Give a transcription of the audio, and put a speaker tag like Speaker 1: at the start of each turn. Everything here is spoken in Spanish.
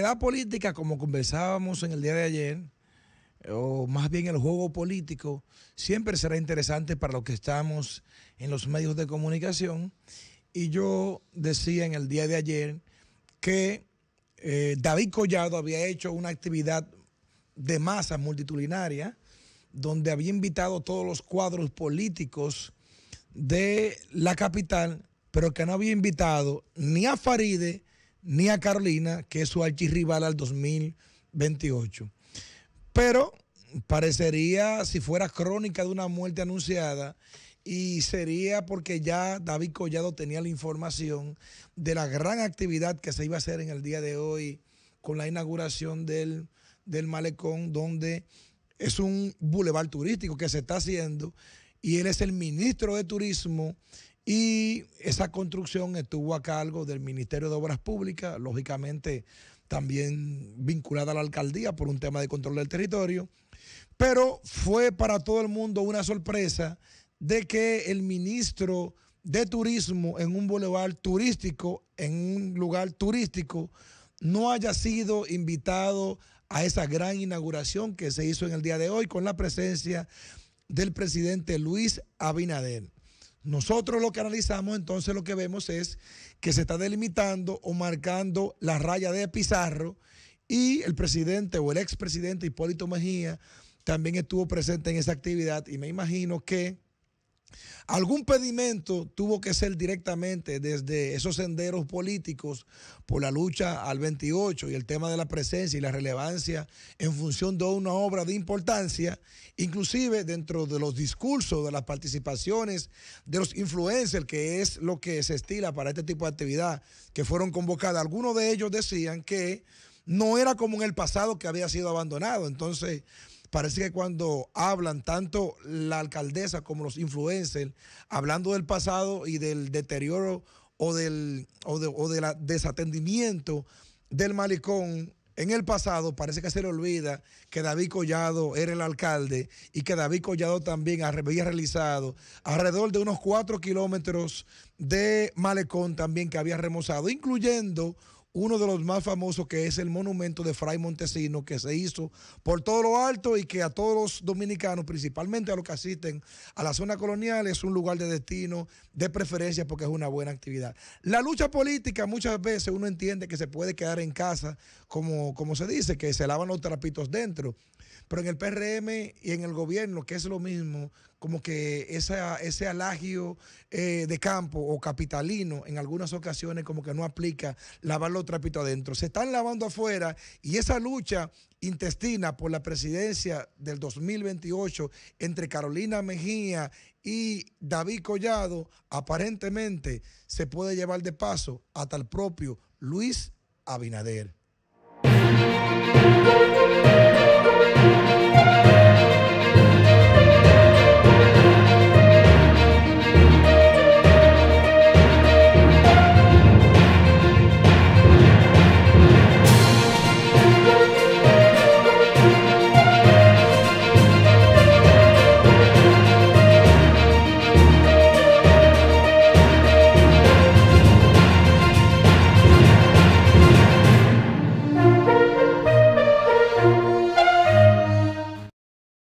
Speaker 1: la política, como conversábamos en el día de ayer, eh, o más bien el juego político, siempre será interesante para los que estamos en los medios de comunicación. Y yo decía en el día de ayer que eh, David Collado había hecho una actividad de masa multitudinaria, donde había invitado todos los cuadros políticos de la capital, pero que no había invitado ni a Faride, ni a Carolina, que es su archirrival al 2028. Pero parecería si fuera crónica de una muerte anunciada y sería porque ya David Collado tenía la información de la gran actividad que se iba a hacer en el día de hoy con la inauguración del, del malecón, donde es un bulevar turístico que se está haciendo y él es el ministro de Turismo y esa construcción estuvo a cargo del Ministerio de Obras Públicas, lógicamente también vinculada a la alcaldía por un tema de control del territorio. Pero fue para todo el mundo una sorpresa de que el ministro de Turismo en un boulevard turístico, en un lugar turístico, no haya sido invitado a esa gran inauguración que se hizo en el día de hoy con la presencia del presidente Luis Abinader. Nosotros lo que analizamos, entonces lo que vemos es que se está delimitando o marcando la raya de Pizarro y el presidente o el expresidente Hipólito Mejía también estuvo presente en esa actividad y me imagino que Algún pedimento tuvo que ser directamente desde esos senderos políticos por la lucha al 28 y el tema de la presencia y la relevancia en función de una obra de importancia, inclusive dentro de los discursos, de las participaciones de los influencers, que es lo que se estila para este tipo de actividad, que fueron convocadas. Algunos de ellos decían que no era como en el pasado que había sido abandonado. Entonces, parece que cuando hablan tanto la alcaldesa como los influencers, hablando del pasado y del deterioro o del o de, desatendimiento del malecón en el pasado parece que se le olvida que David Collado era el alcalde y que David Collado también había realizado alrededor de unos cuatro kilómetros de malecón también que había remozado, incluyendo uno de los más famosos que es el monumento de Fray Montesino que se hizo por todo lo alto y que a todos los dominicanos, principalmente a los que asisten a la zona colonial, es un lugar de destino, de preferencia porque es una buena actividad. La lucha política muchas veces uno entiende que se puede quedar en casa, como, como se dice, que se lavan los trapitos dentro, pero en el PRM y en el gobierno, que es lo mismo, como que ese alagio eh, de campo o capitalino en algunas ocasiones como que no aplica lavar los trapito adentro. Se están lavando afuera y esa lucha intestina por la presidencia del 2028 entre Carolina Mejía y David Collado aparentemente se puede llevar de paso hasta el propio Luis Abinader.